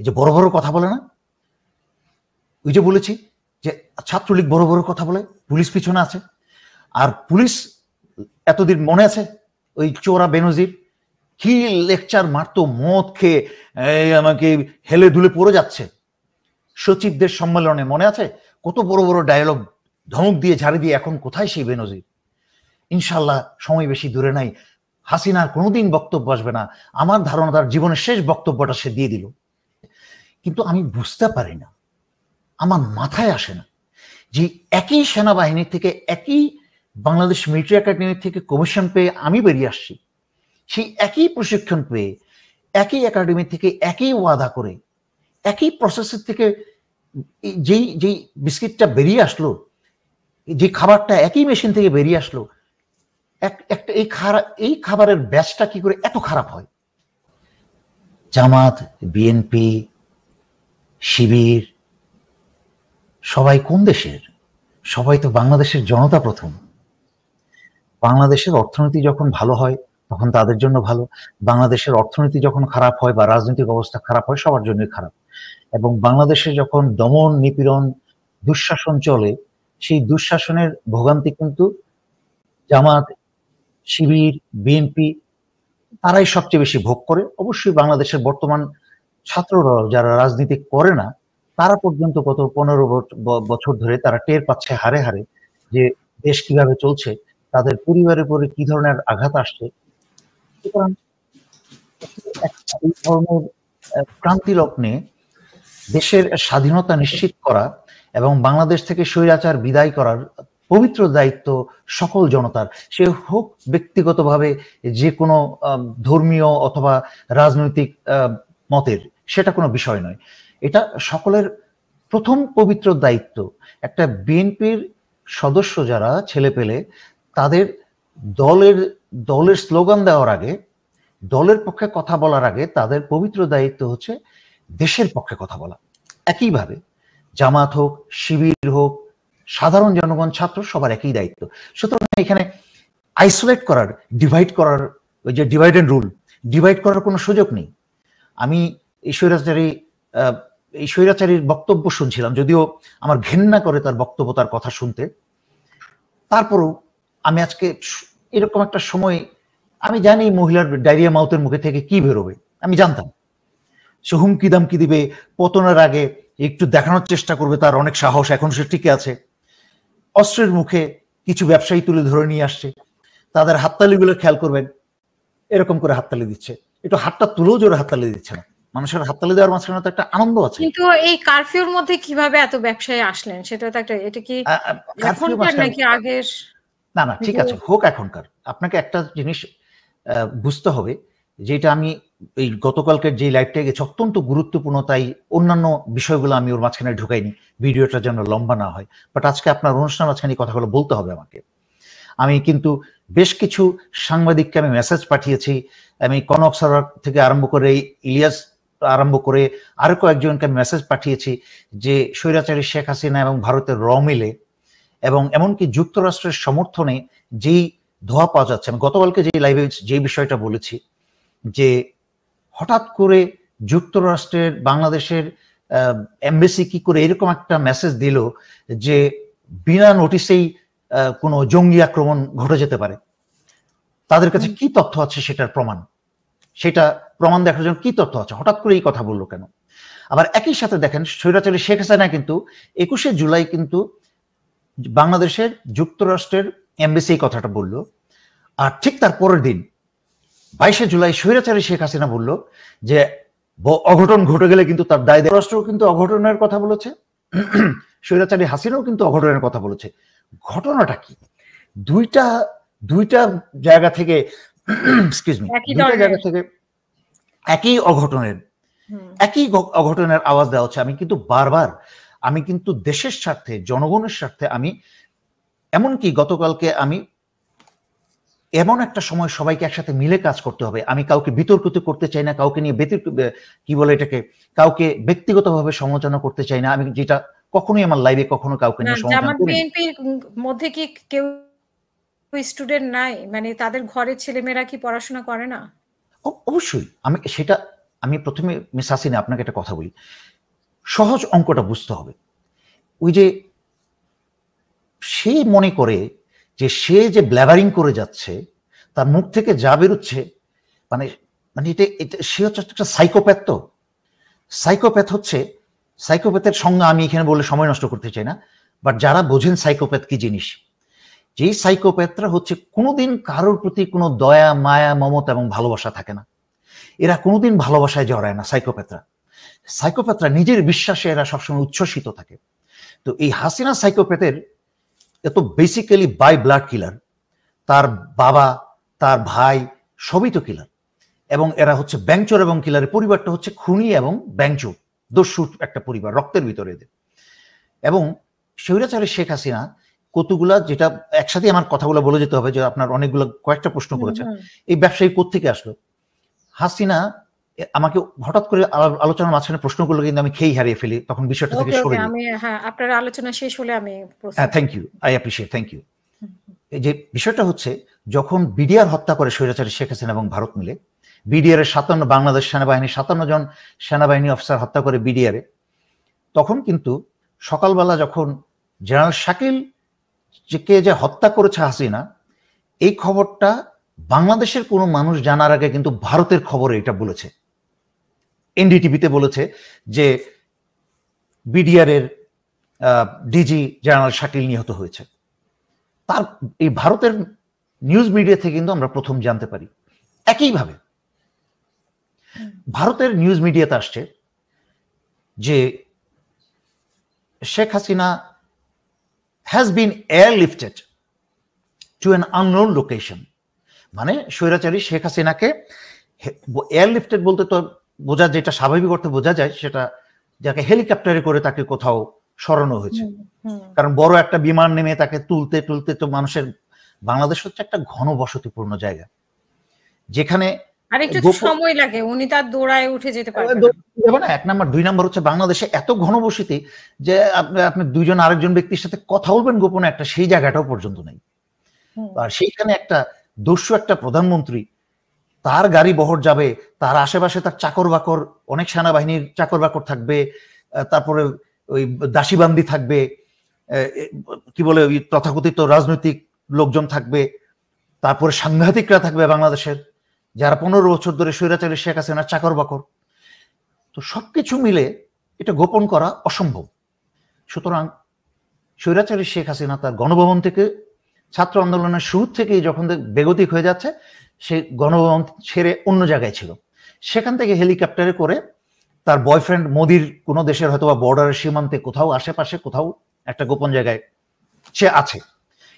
এই যে বড় বড় কথা বলে না ওই যে বলেছি যে ছাত্রলীগ বড় বড় কথা বলে পুলিশ পিছনে আছে আর পুলিশ এতদিন মনে আছে ওই চোরা বেনজির কি লেকচার মারতো মদ খেয়ে আমাকে হেলে দুলে পড়ে যাচ্ছে সচিবদের সম্মেলনে মনে আছে কত বড় বড় ডায়লগ ধমক দিয়ে ঝাড়ি দিয়ে এখন কোথায় সেই বেনজির ইনশাল্লাহ সময় বেশি দূরে নাই হাসিনার কোনোদিন বক্তব্য আসবে না আমার ধারণা তার জীবনের শেষ বক্তব্যটা সে দিয়ে দিল কিন্তু আমি বুঝতে পারি না আমার মাথায় আসে না যে একই সেনাবাহিনী থেকে একই বাংলাদেশ মিলিটারি একাডেমি থেকে কমিশন পেয়ে আমি বেরিয়ে আসছি সেই একই প্রশিক্ষণ পেয়ে একই একাডেমি থেকে একই ওয়াদা করে একই প্রসেসের থেকে যেই যেই বিস্কিটটা বেরিয়ে আসলো যে খাবারটা একই মেশিন থেকে বেরিয়ে আসলো এক একটা এই খারাপ এই খাবারের ব্যাচটা কি করে এত খারাপ হয় জামাত বিএনপি শিবির সবাই কোন দেশের সবাই তো বাংলাদেশের জনতা প্রথম বাংলাদেশের অর্থনীতি যখন ভালো হয় তখন তাদের জন্য ভালো বাংলাদেশের অর্থনীতি যখন খারাপ হয় বা রাজনৈতিক অবস্থা খারাপ হয় সবার জন্যই খারাপ এবং বাংলাদেশে যখন দমন নিপীড়ন দুঃশাসন চলে সেই দুঃশাসনের ভোগান্তি কিন্তু জামাত শিবির বিএনপি তারাই সবচেয়ে বেশি ভোগ করে অবশ্যই বাংলাদেশের বর্তমান ছাত্ররা যারা রাজনীতি করে না তারা পর্যন্ত গত পনেরো বছর ধরে তারা টের পাচ্ছে হারে হারে যে দেশ কিভাবে চলছে তাদের পরিবারের উপরে কি ধরনের আঘাত আসছে ক্রান্তি লগ্নে দেশের স্বাধীনতা নিশ্চিত করা এবং বাংলাদেশ থেকে স্বৈরাচার বিদায় করার পবিত্র দায়িত্ব সকল জনতার সে হোক ব্যক্তিগতভাবে যে কোনো ধর্মীয় অথবা রাজনৈতিক মতের সেটা কোনো বিষয় নয় এটা সকলের প্রথম পবিত্র দায়িত্ব একটা বিএনপির সদস্য যারা ছেলে পেলে তাদের দলের দলের স্লোগান দেওয়ার আগে দলের পক্ষে কথা বলার আগে তাদের পবিত্র দায়িত্ব হচ্ছে দেশের পক্ষে কথা বলা একইভাবে জামাত হোক শিবির হোক সাধারণ জনগণ ছাত্র সবার একই দায়িত্ব সুতরাং এখানে আইসোলেট করার ডিভাইড করার ওই যে ডিভাইড অ্যান্ড রুল ডিভাইড করার কোনো সুযোগ নেই আমি এই স্বৈরাচারী এই স্বৈরাচারীর বক্তব্য শুনছিলাম যদিও আমার ঘেন্না করে তার বক্তব্য তার কথা শুনতে তারপরও আমি আজকে এরকম একটা সময় আমি জানি মহিলার ডায়রিয়া মাউথের মুখে থেকে কি বেরোবে আমি জানতাম সে হুমকি দামকি দিবে পতনের আগে একটু দেখানোর চেষ্টা করবে তার অনেক সাহস এখন সে টিকে আছে অস্ত্রের মুখে কিছু ব্যবসায়ী তুলে ধরে নিয়ে আসছে তাদের হাততালিগুলো খেয়াল করবেন এরকম করে হাততালি দিচ্ছে একটু হাতটা তুলেও জোরে হাততালি দিচ্ছে না মানুষের হাততালি দেওয়ার মাঝখানে তো একটা আনন্দ আছে কিন্তু এই কারফিউর মধ্যে কিভাবে এত ব্যবসায়ী আসলেন সেটা তো একটা এটা কি এখনকার নাকি আগের না না ঠিক আছে হোক এখনকার আপনাকে একটা জিনিস বুঝতে হবে যেটা আমি এই গতকালকের যে লাইভটা গেছে অত্যন্ত গুরুত্বপূর্ণ তাই অন্যান্য বিষয়গুলো আমি ওর মাঝখানে ঢুকাইনি ভিডিওটা যেন লম্বা না হয় বাট আজকে আপনার অনুষ্ঠান মাঝখানে কথাগুলো বলতে হবে আমাকে আমি কিন্তু বেশ কিছু সাংবাদিককে আমি মেসেজ পাঠিয়েছি আমি কনক সর থেকে আরম্ভ করে ইলিয়াস আরম্ভ করে আরো কয়েকজনকে আমি মেসেজ পাঠিয়েছি যে স্বৈরাচারী শেখ হাসিনা এবং ভারতের র মিলে এবং এমনকি যুক্তরাষ্ট্রের সমর্থনে যেই ধোয়া পাওয়া যাচ্ছে আমি গতকালকে যে লাইভে যে বিষয়টা বলেছি যে হঠাৎ করে যুক্তরাষ্ট্রের বাংলাদেশের এমবেসি কি করে এরকম একটা মেসেজ দিল যে বিনা নোটিসেই কোনো জঙ্গি আক্রমণ ঘটে যেতে পারে তাদের কাছে কি তথ্য আছে সেটার প্রমাণ সেটা প্রমাণ দেখার জন্য কি তথ্য আছে হঠাৎ করে এই কথা বললো কেন আবার একই সাথে দেখেন স্বৈরাচারী শেখ হাসিনা কিন্তু একুশে জুলাই কিন্তু বাংলাদেশের যুক্তরাষ্ট্রের এমবিসি কথাটা বলল আর ঠিক তার পরের দিন বাইশে জুলাই স্বৈরাচারী শেখ হাসিনা বলল যে অঘটন ঘটে গেলে কিন্তু তার দায় রাষ্ট্র কিন্তু অঘটনের কথা বলেছে স্বৈরাচারী হাসিনাও কিন্তু অঘটনের কথা বলেছে ঘটনাটা কি দুইটা দুইটা জায়গা থেকে দুইটা জায়গা থেকে একই অঘটনের একই অঘটনের আওয়াজ দেওয়া হচ্ছে আমি কিন্তু বারবার আমি কিন্তু দেশের স্বার্থে জনগণের স্বার্থে আমি এমনকি গতকালকে আমি এমন একটা সময় সবাইকে একসাথে মিলে কাজ করতে হবে আমি কাউকে বিতর্কিত করতে চাই না কাউকে নিয়ে ব্যতির কি বলে এটাকে কাউকে ব্যক্তিগতভাবে সমালোচনা করতে চাই না আমি যেটা কখনোই আমার লাইভে কখনো কাউকে নিয়ে মধ্যে কি কেউ স্টুডেন্ট নাই মানে তাদের ঘরের ছেলেমেয়েরা কি পড়াশোনা করে না অবশ্যই আমি সেটা আমি প্রথমে মিস হাসিনা আপনাকে একটা কথা বলি সহজ অঙ্কটা বুঝতে হবে ওই যে সে মনে করে যে সে যে ব্ল্যাভারিং করে যাচ্ছে তার মুখ থেকে যা বেরোচ্ছে মানে মানে এটা এটা সে হচ্ছে একটা সাইকোপ্যাথ তো সাইকোপ্যাথ হচ্ছে সাইকোপ্যাথের সঙ্গে আমি এখানে বলে সময় নষ্ট করতে চাই না বাট যারা বোঝেন সাইকোপ্যাথ কি জিনিস যেই সাইকোপ্যাথরা হচ্ছে কোনোদিন কারোর প্রতি কোনো দয়া মায়া মমতা এবং ভালোবাসা থাকে না এরা কোনোদিন ভালোবাসায় জড়ায় না সাইকোপ্যাথরা সাইকোপ্যাথরা নিজের বিশ্বাসে এরা সবসময় উচ্ছ্বসিত থাকে তো এই হাসিনা সাইকোপ্যাথের এত বেসিক্যালি বাই ব্লাড কিলার তার বাবা তার ভাই সবই তো কিলার এবং এরা হচ্ছে ব্যাংচোর এবং কিলারের পরিবারটা হচ্ছে খুনি এবং ব্যাংচোর দস্যু একটা পরিবার রক্তের ভিতরে এদের এবং স্বৈরাচারে শেখ হাসিনা কতগুলা যেটা একসাথে আমার কথাগুলো বলে যেতে হবে যে আপনার অনেকগুলো কয়েকটা প্রশ্ন করেছেন এই ব্যবসায়ী কোথেকে আসলো হাসিনা আমাকে হঠাৎ করে আলোচনার মাঝখানে প্রশ্নগুলো কিন্তু আমি খেয়ে হারিয়ে ফেলি তখন বিষয়টা থেকে সরে আমি হ্যাঁ, আপনার আলোচনা শেষ হলে আমি হ্যাঁ thank you I appreciate thank you এই যে বিষয়টা হচ্ছে যখন বিডিআর হত্যা করে স্বৈরাচারী শেখ হাসিনা এবং ভারত মিলে বিডিআর এর সাতান্ন বাংলাদেশ সেনাবাহিনী সাতান্ন জন সেনাবাহিনী অফিসার হত্যা করে বিডিআর এ তখন কিন্তু সকালবেলা যখন জেনারেল শাকিল কে যে হত্যা করেছে হাসিনা এই খবরটা বাংলাদেশের কোনো মানুষ জানার আগে কিন্তু ভারতের খবর এটা বলেছে এনডিটিভিতে বলেছে যে এর ডিজি জেনারেল শাকিল নিহত হয়েছে তার এই ভারতের নিউজ মিডিয়া থেকে কিন্তু আমরা প্রথম জানতে পারি একইভাবে ভারতের নিউজ মিডিয়াতে আসছে যে Sheikh Hasina has been airlifted to an unknown location মানে স্বৈরাচারী শেখ হাসিনাকে এয়ার লিফটেড বলতে তো বোঝা যেটা স্বাভাবিক অর্থে বোঝা যায় সেটা যাকে হেলিকপ্টারে করে তাকে কোথাও সরানো হয়েছে কারণ বড় একটা বিমান নেমে তাকে তুলতে তুলতে তো মানুষের বাংলাদেশ হচ্ছে একটা ঘন বসতিপূর্ণ জায়গা যেখানে লাগে উনি তার দৌড়ায় উঠে যেতে এক দুই হচ্ছে এত যে আপনি দুইজন আরেকজন ব্যক্তির সাথে কথা গোপনে একটা সেই জায়গাটাও পর্যন্ত নেই আর সেইখানে একটা দস্যু একটা প্রধানমন্ত্রী তার গাড়ি বহর যাবে তার আশেপাশে তার চাকর বাকর অনেক সেনাবাহিনীর চাকর বাকর থাকবে তারপরে ওই দাসীবান্দি থাকবে কি বলে ওই তথাকথিত রাজনৈতিক লোকজন থাকবে তারপরে সাংঘাতিকরা থাকবে বাংলাদেশের যারা পনেরো বছর ধরে স্বৈরাচারী শেখ হাসিনার চাকর বাকর তো সবকিছু মিলে এটা গোপন করা অসম্ভব সুতরাং স্বৈরাচারী শেখ হাসিনা তার গণভবন থেকে ছাত্র আন্দোলনের শুরু থেকেই যখন বেগতিক হয়ে যাচ্ছে সে গণভবন ছেড়ে অন্য জায়গায় ছিল সেখান থেকে হেলিকপ্টারে করে তার বয়ফ্রেন্ড মোদির কোনো দেশের হয়তো বা বর্ডারের সীমান্তে কোথাও আশেপাশে কোথাও একটা গোপন জায়গায় সে আছে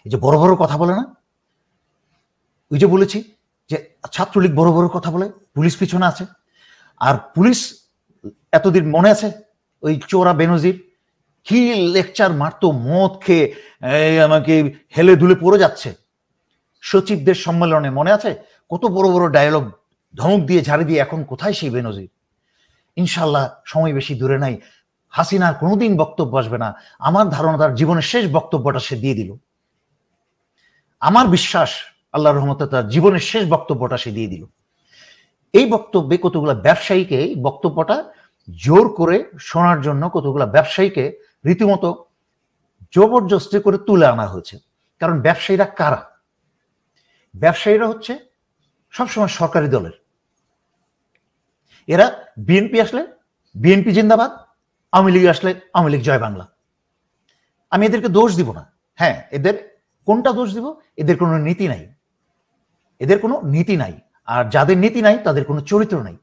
এই যে বড় বড় কথা বলে না ওই যে বলেছি যে ছাত্রলীগ বড় বড় কথা বলে পুলিশ পিছনে আছে আর পুলিশ এতদিন মনে আছে ওই চোরা বেনজির কি লেকচার মারতো মদ খেয়ে আমাকে হেলে ধুলে পড়ে যাচ্ছে সচিবদের সম্মেলনে মনে আছে কত বড় বড় ডায়লগ ধমক দিয়ে ঝাড়ি দিয়ে এখন কোথায় সেই বেনজির ইনশাল্লাহ সময় বেশি দূরে নাই হাসিনার কোনোদিন বক্তব্য আসবে না আমার ধারণা তার জীবনের শেষ বক্তব্যটা সে দিয়ে দিল আমার বিশ্বাস আল্লাহ রহমতে তার জীবনের শেষ বক্তব্যটা সে দিয়ে দিল এই বক্তব্যে কতগুলো ব্যবসায়ীকে এই বক্তব্যটা জোর করে শোনার জন্য কতগুলো ব্যবসায়ীকে রীতিমতো জবরদস্তি করে তুলে আনা হয়েছে কারণ ব্যবসায়ীরা কারা ব্যবসায়ীরা হচ্ছে সবসময় সরকারি দলের এরা বিএনপি আসলে বিএনপি জিন্দাবাদ আওয়ামী লীগ আসলে আওয়ামী লীগ জয় বাংলা আমি এদেরকে দোষ দিব না হ্যাঁ এদের কোনটা দোষ দিব এদের কোনো নীতি নাই এদের কোনো নীতি নাই আর যাদের নীতি নাই তাদের কোনো চরিত্র নাই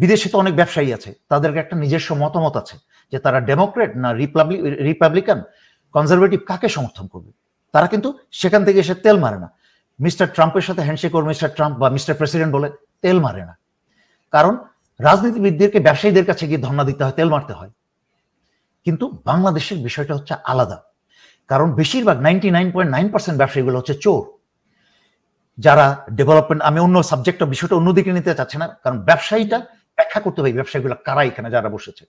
বিদেশে তো অনেক ব্যবসায়ী আছে তাদেরকে একটা নিজস্ব মতামত আছে যে তারা ডেমোক্রেট না রিপাবলিক রিপাবলিকান কনজারভেটিভ কাকে সমর্থন করবে তারা কিন্তু সেখান থেকে এসে তেল মারে না মিস্টার ট্রাম্পের সাথে হ্যান্ডশেক করে মিস্টার ট্রাম্প বা মিস্টার প্রেসিডেন্ট বলে তেল মারে না কারণ রাজনীতিবিদদেরকে ব্যবসায়ীদের কাছে গিয়ে ধর্ণা দিতে হয় তেল মারতে হয় কিন্তু বাংলাদেশের বিষয়টা হচ্ছে আলাদা কারণ বেশিরভাগ ninety nine point nine percent ব্যবসায়ীগুলো হচ্ছে চোর যারা ডেভেলপমেন্ট আমি অন্য সাবজেক্ট বিষয়টা অন্যদিকে নিতে চাচ্ছে না কারণ ব্যবসায়ীটা ব্যাখ্যা করতে পারি ব্যবসায়ীগুলো কারা এখানে যারা বসেছে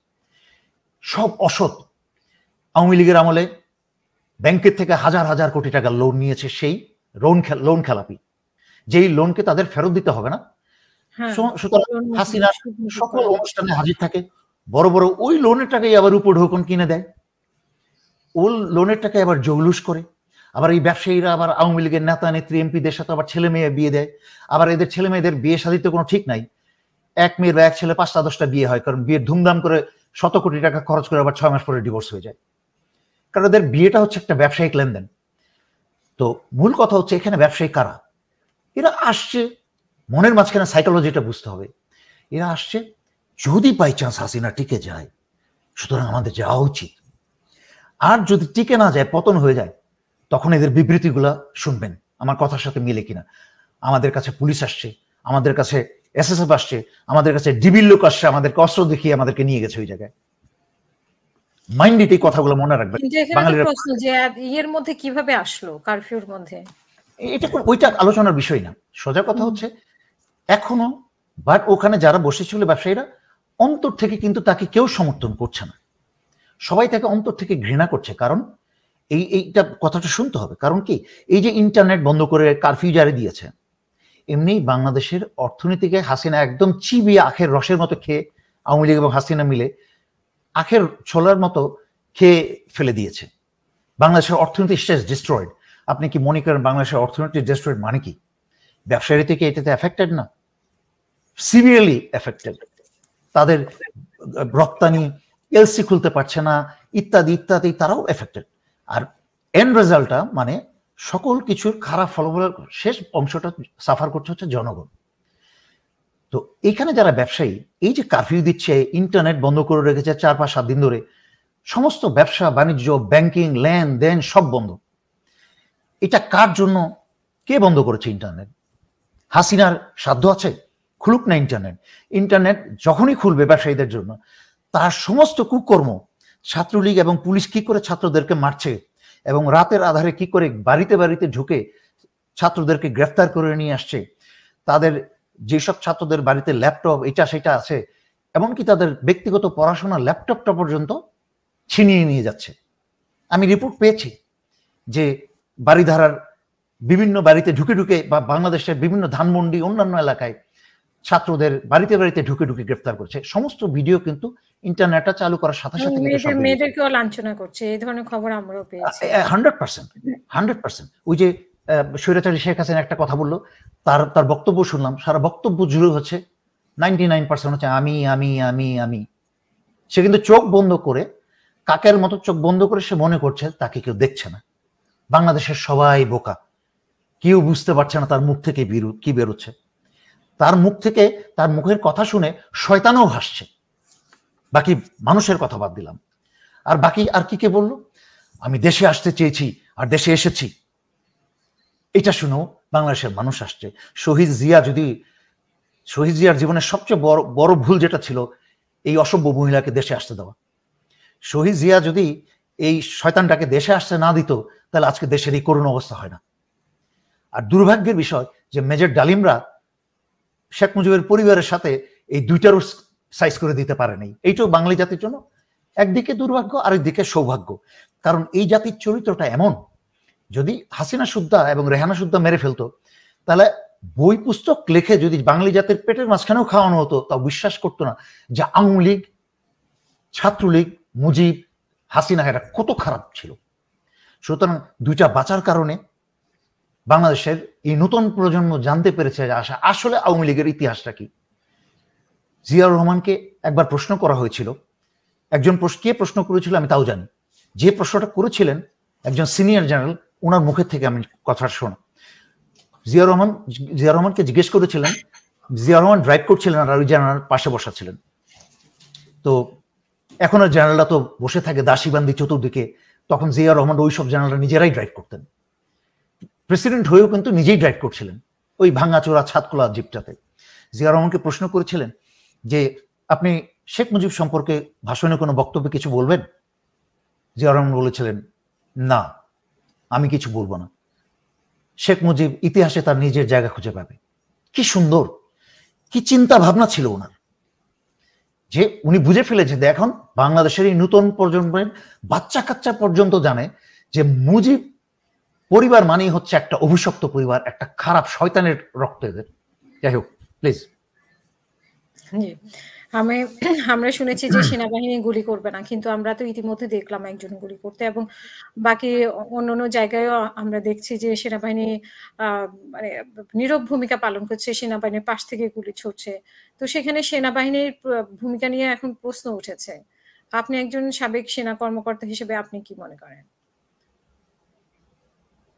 সব অসৎ আওয়ামী লীগের আমলে ব্যাংকের থেকে হাজার হাজার কোটি টাকা লোন নিয়েছে সেই লোন লোন খেলাপি যেই লোনকে তাদের ফেরত দিতে হবে না হ্যাঁ, সুতরাং হাসিনা সকল অনুষ্ঠানে হাজির থাকে বড় বড় ওই লোনের টাকাই আবার উপর ঢোকন কিনে দেয় ও লোনের টাকায় আবার জৌলুস করে আবার এই ব্যবসায়ীরা আবার আওয়ামী লীগের নেতা নেত্রী এমপিদের সাথে আবার ছেলে মেয়ে বিয়ে দেয় আবার এদের ছেলে মেয়েদের বিয়ে শাদিতে কোনো ঠিক নাই এক মেয়ের বা এক ছেলে পাঁচটা দশটা বিয়ে হয় কারণ বিয়ের ধুমধাম করে শত কোটি টাকা খরচ করে আবার ছয় মাস পরে ডিভোর্স হয়ে যায় কারণ এদের বিয়েটা হচ্ছে একটা ব্যবসায়িক লেনদেন তো মূল কথা হচ্ছে এখানে ব্যবসায়ী কারা এরা আসছে মনের মাঝখানে সাইকোলজিটা বুঝতে হবে এরা আসছে যদি বাই চান্স হাসিনা টিকে যায় সুতরাং আমাদের যাওয়া উচিত আর যদি টিকে না যায় পতন হয়ে যায় তখন এদের বিবৃতিগুলা শুনবেন আমার কথার সাথে মিলে কিনা আমাদের কাছে পুলিশ আসছে আমাদের কাছে এস এস এফ আসছে আমাদের কাছে ডিবির লোক আসছে আমাদেরকে অস্ত্র দেখিয়ে আমাদেরকে নিয়ে গেছে ওই জায়গায় মাইন্ডেড এই কথাগুলো মনে বাঙালির প্রশ্ন যে ইয়ের মধ্যে কিভাবে আসলো কারফিউর মধ্যে এটা ওইটা আলোচনার বিষয় না সোজা কথা হচ্ছে এখনো বাট ওখানে যারা বসেছিল ব্যবসায়ীরা অন্তর থেকে কিন্তু তাকে কেউ সমর্থন করছে না সবাই তাকে অন্তর থেকে ঘৃণা করছে কারণ এই এইটা কথাটা শুনতে হবে কারণ কি এই যে ইন্টারনেট বন্ধ করে কারফিউ জারি দিয়েছে এমনি বাংলাদেশের অর্থনীতিকে হাসিনা একদম চিবিয়ে আখের রসের মতো খেয়ে আওয়ামী লীগ এবং হাসিনা মিলে আখের ছোলার মতো খেয়ে ফেলে দিয়েছে বাংলাদেশের অর্থনীতি শেষ ডিস্ট্রয়েড আপনি কি মনে করেন বাংলাদেশের অর্থনীতি ডিস্ট্রয়েড মানে কি ব্যবসায়ী থেকে এটাতে এফেক্টেড না সিভিয়ারলি এফেক্টেড তাদের রপ্তানি এলসি খুলতে পারছে না ইত্যাদি ইত্যাদি তারাও এফেক্টেড আর এন্ড রেজাল্টটা মানে সকল কিছুর খারাপ ফলাফলের শেষ অংশটা সাফার করছে হচ্ছে জনগণ তো এখানে যারা ব্যবসায়ী এই যে কারফিউ দিচ্ছে ইন্টারনেট বন্ধ করে রেখেছে চার পাঁচ সাত দিন ধরে সমস্ত ব্যবসা বাণিজ্য ব্যাংকিং ল্যান্ড দেন সব বন্ধ এটা কার জন্য কে বন্ধ করেছে ইন্টারনেট হাসিনার সাধ্য আছে খুলুক না ইন্টারনেট ইন্টারনেট যখনই খুলবে ব্যবসায়ীদের জন্য তার সমস্ত কুকর্ম ছাত্রলীগ এবং পুলিশ কি করে ছাত্রদেরকে মারছে এবং রাতের আধারে কি করে বাড়িতে বাড়িতে ঢুকে ছাত্রদেরকে গ্রেফতার করে নিয়ে আসছে তাদের যেসব ছাত্রদের বাড়িতে ল্যাপটপ এটা সেটা আছে এমনকি তাদের ব্যক্তিগত পড়াশোনা ল্যাপটপটা পর্যন্ত ছিনিয়ে নিয়ে যাচ্ছে আমি রিপোর্ট পেয়েছি যে বাড়িধারার বিভিন্ন বাড়িতে ঢুকে ঢুকে বা বাংলাদেশের বিভিন্ন ধানমন্ডি অন্যান্য এলাকায় ছাত্রদের বাড়িতে বাড়িতে ঢুকে ঢুকে গ্রেফতার করছে সমস্ত ভিডিও কিন্তু ইন্টারনেটটা চালু করার সাথে সাথে মেয়েদেরকেও লাঞ্ছনা করছে এই ধরনের খবর আমরাও পেয়েছি হান্ড্রেড পার্সেন্ট হান্ড্রেড পার্সেন্ট ওই যে স্বৈরাচারী শেখ হাসিনা একটা কথা বললো তার তার বক্তব্য শুনলাম সারা বক্তব্য জুড়ে হচ্ছে নাইনটি নাইন পার্সেন্ট হচ্ছে আমি আমি আমি আমি সে কিন্তু চোখ বন্ধ করে কাকের মতো চোখ বন্ধ করে সে মনে করছে তাকে কেউ দেখছে না বাংলাদেশের সবাই বোকা কেউ বুঝতে পারছে না তার মুখ থেকে বেরু কি বেরোচ্ছে তার মুখ থেকে তার মুখের কথা শুনে শয়তানও হাসছে বাকি মানুষের কথা বাদ দিলাম আর বাকি আর কি কে বললো আমি দেশে আসতে চেয়েছি আর দেশে এসেছি এটা শুনেও বাংলাদেশের মানুষ আসছে শহীদ জিয়া যদি শহীদ জিয়ার জীবনের সবচেয়ে বড় বড় ভুল যেটা ছিল এই অসভ্য মহিলাকে দেশে আসতে দেওয়া শহীদ জিয়া যদি এই শয়তানটাকে দেশে আসতে না দিত তাহলে আজকে দেশের এই করুণ অবস্থা হয় না আর দুর্ভাগ্যের বিষয় যে মেজর ডালিমরা শেখ মুজিবের পরিবারের সাথে এই দুইটারও সাইজ করে দিতে পারে পারেনি এইটাও বাঙালি জাতির জন্য একদিকে দুর্ভাগ্য আরেকদিকে সৌভাগ্য কারণ এই জাতির চরিত্রটা এমন যদি হাসিনা সুদ্দা এবং রেহানা সুদ্দা মেরে ফেলতো তাহলে বই পুস্তক লেখে যদি বাঙালি জাতির পেটের মাঝখানেও খাওয়ানো হতো তা বিশ্বাস করতো না যে আওয়ামী লীগ ছাত্রলীগ মুজিব হাসিনা এটা কত খারাপ ছিল সুতরাং দুইটা বাঁচার কারণে বাংলাদেশের এই নতুন প্রজন্ম জানতে পেরেছে যে আসা আসলে আওয়ামী লীগের ইতিহাসটা কি জিয়াউর রহমানকে একবার প্রশ্ন করা হয়েছিল একজন কে প্রশ্ন করেছিল আমি তাও জানি যে প্রশ্নটা করেছিলেন একজন সিনিয়র জেনারেল ওনার মুখের থেকে আমি কথা শোনো জিয়া রহমান জিয়া রহমানকে জিজ্ঞেস করেছিলেন জিয়া রহমান ড্রাইভ করছিলেন আর ওই জেনারেল পাশে বসা ছিলেন তো এখন আর জেনারেলরা তো বসে থাকে দাসীবান্দি চতুর্দিকে তখন জিয়া রহমান ওই সব জেনারেলরা নিজেরাই ড্রাইভ করতেন প্রেসিডেন্ট হয়েও কিন্তু নিজেই ড্রাইভ করছিলেন ওই ভাঙাচোরা ছাদকোলা জিপটাতে জিয়া রহমানকে প্রশ্ন করেছিলেন যে আপনি শেখ মুজিব সম্পর্কে ভাষণে কোনো বক্তব্যে কিছু বলবেন জিয়া রহমান বলেছিলেন না আমি কিছু বলবো না শেখ মুজিব ইতিহাসে তার নিজের জায়গা খুঁজে পাবে কি সুন্দর কি চিন্তা ভাবনা ছিল ওনার যে উনি বুঝে ফেলেছেন এখন বাংলাদেশের এই নূতন প্রজন্মের বাচ্চা কাচ্চা পর্যন্ত জানে যে মুজিব পরিবার মানেই হচ্ছে একটা অভিশপ্ত পরিবার একটা খারাপ শয়তানের রক্ত এদের যাই হোক প্লিজ আমরা আমরা শুনেছি যে সেনাবাহিনী গুলি করবে না কিন্তু আমরা তো ইতিমধ্যে দেখলাম একজন গুলি করতে এবং বাকি অন্য অন্য জায়গায়ও আমরা দেখছি যে সেনাবাহিনী মানে নীরব ভূমিকা পালন করছে সেনাবাহিনীর পাশ থেকে গুলি ছড়ছে তো সেখানে সেনাবাহিনীর ভূমিকা নিয়ে এখন প্রশ্ন উঠেছে আপনি একজন সাবেক সেনা কর্মকর্তা হিসেবে আপনি কি মনে করেন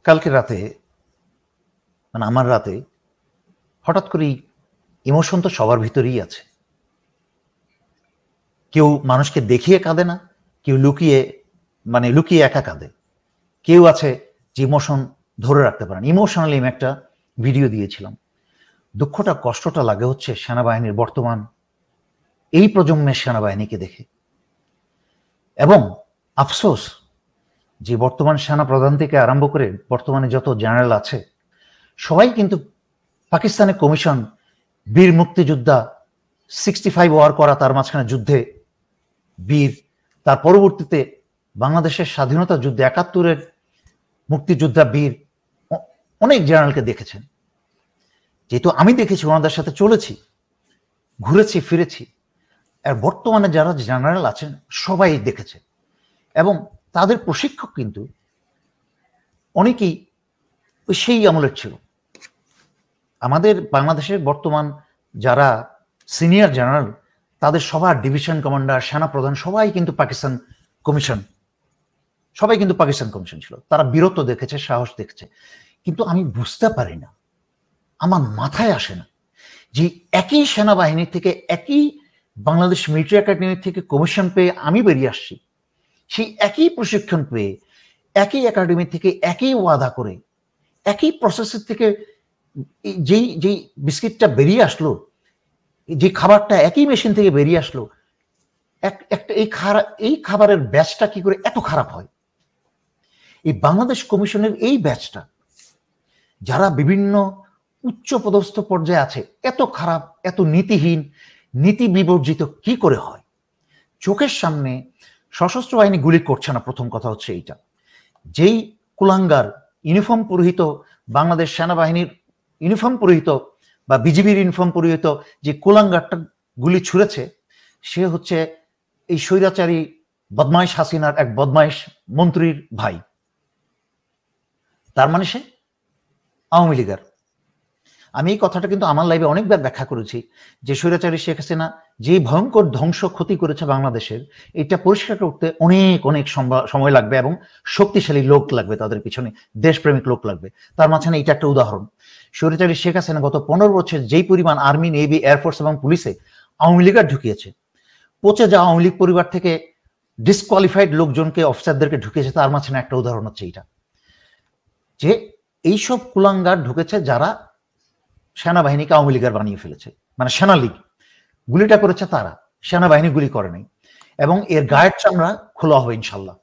কালকে রাতে মানে আমার রাতে হঠাৎ করেই ইমোশন তো সবার ভিতরেই আছে কেউ মানুষকে দেখিয়ে কাঁদে না কেউ লুকিয়ে মানে লুকিয়ে একা কাঁদে কেউ আছে যে ইমোশন ধরে রাখতে পারেন ইমোশনালি আমি একটা ভিডিও দিয়েছিলাম দুঃখটা কষ্টটা লাগে হচ্ছে সেনাবাহিনীর বর্তমান এই প্রজন্মের সেনাবাহিনীকে দেখে এবং আফসোস যে বর্তমান সেনা প্রধান থেকে আরম্ভ করে বর্তমানে যত জেনারেল আছে সবাই কিন্তু পাকিস্তানের কমিশন বীর মুক্তিযোদ্ধা সিক্সটি ফাইভ ওয়ার করা তার মাঝখানে যুদ্ধে বীর তার পরবর্তীতে বাংলাদেশের স্বাধীনতা যুদ্ধে একাত্তরের মুক্তিযোদ্ধা বীর অনেক জেনারেলকে দেখেছেন যেহেতু আমি দেখেছি ওনাদের সাথে চলেছি ঘুরেছি ফিরেছি আর বর্তমানে যারা জেনারেল আছেন সবাই দেখেছে এবং তাদের প্রশিক্ষক কিন্তু অনেকেই ওই সেই আমলের ছিল আমাদের বাংলাদেশের বর্তমান যারা সিনিয়র জেনারেল তাদের সবার ডিভিশন কমান্ডার সেনাপ্রধান সবাই কিন্তু পাকিস্তান কমিশন সবাই কিন্তু পাকিস্তান কমিশন ছিল তারা বীরত্ব দেখেছে সাহস দেখেছে কিন্তু আমি বুঝতে পারি না আমার মাথায় আসে না যে একই সেনাবাহিনী থেকে একই বাংলাদেশ মিলিটারি একাডেমি থেকে কমিশন পেয়ে আমি বেরিয়ে আসছি সেই একই প্রশিক্ষণ পেয়ে একই একাডেমি থেকে একই ওয়াদা করে একই প্রসেসের থেকে যেই যেই বিস্কিটটা বেরিয়ে আসলো যে খাবারটা একই মেশিন থেকে বেরিয়ে আসলো একটা এই খারাপ এই খাবারের ব্যাচটা কি করে এত খারাপ হয় এই বাংলাদেশ কমিশনের এই ব্যাচটা যারা বিভিন্ন উচ্চ পদস্থ পর্যায়ে আছে এত খারাপ এত নীতিহীন নীতি বিবর্জিত কি করে হয় চোখের সামনে সশস্ত্র বাহিনী গুলি করছে না প্রথম কথা হচ্ছে এইটা যেই কুলাঙ্গার ইউনিফর্ম পুরোহিত বাংলাদেশ সেনাবাহিনীর ইউনিফর্ম পুরোহিত বা বিজেপির ইনফর্ম পরিহিত যে কোলাঙ্গারটা গুলি ছুঁড়েছে সে হচ্ছে এই স্বৈরাচারী বদমাইশ হাসিনার এক বদমাইশ মন্ত্রীর ভাই তার মানে সে আওয়ামী লীগের আমি এই কথাটা কিন্তু আমার লাইভে অনেকবার ব্যাখ্যা করেছি যে স্বৈরাচারী শেখ হাসিনা যে ভয়ঙ্কর ধ্বংস ক্ষতি করেছে বাংলাদেশের এটা পরিষ্কার করতে অনেক অনেক সময় লাগবে এবং শক্তিশালী লোক লাগবে তাদের পিছনে দেশপ্রেমিক লোক লাগবে তার মাঝখানে এটা একটা উদাহরণ সৌরচারী শেখ হাসিনা গত পনেরো বছর যেই পরিমাণ আর্মি নেভি এয়ারফোর্স এবং পুলিশে আওয়ামী লীগার ঢুকিয়েছে পচে যাওয়া আওয়ামী লীগ পরিবার থেকে ডিসকোয়ালিফাইড লোকজনকে অফিসারদেরকে ঢুকিয়েছে তার মাঝখানে একটা উদাহরণ হচ্ছে এটা যে এইসব কুলাঙ্গার ঢুকেছে যারা সেনাবাহিনীকে আওয়ামী লীগের বানিয়ে ফেলেছে মানে সেনা লীগ গুলিটা করেছে তারা সেনাবাহিনী গুলি করে নাই এবং এর গায়ের চামড়া খোলা হবে ইনশাল্লাহ